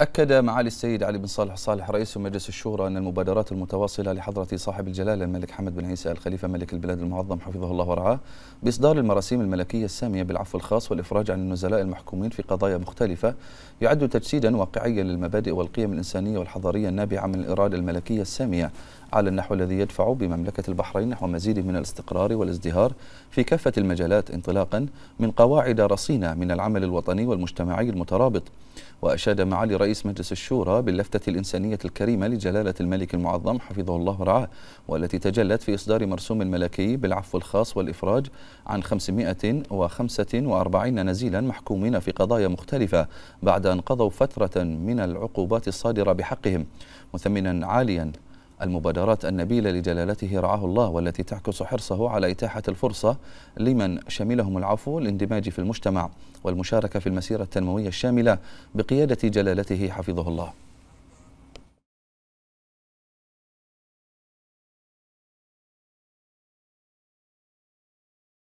أكد معالي السيد علي بن صالح صالح رئيس مجلس الشورى أن المبادرات المتواصلة لحضرة صاحب الجلالة الملك حمد بن عيسى الخليفة ملك البلاد المعظم حفظه الله ورعاه بإصدار المراسيم الملكية السامية بالعفو الخاص والإفراج عن النزلاء المحكومين في قضايا مختلفة يعد تجسيدا واقعيا للمبادئ والقيم الإنسانية والحضارية النابعة من الإرادة الملكية السامية على النحو الذي يدفع بمملكة البحرين نحو مزيد من الاستقرار والازدهار في كافة المجالات انطلاقا من قواعد رصينة من العمل الوطني والمجتمعي المترابط وأشاد معالي رئيس مجلس الشورى باللفتة الإنسانية الكريمة لجلالة الملك المعظم حفظه الله ورعاه والتي تجلت في إصدار مرسوم ملكي بالعفو الخاص والإفراج عن 545 نزيلا محكومين في قضايا مختلفة بعد أن قضوا فترة من العقوبات الصادرة بحقهم مثمنا عاليا المبادرات النبيلة لجلالته رعاه الله والتي تعكس حرصه على إتاحة الفرصة لمن شملهم العفو للاندماج في المجتمع والمشاركة في المسيرة التنموية الشاملة بقيادة جلالته حفظه الله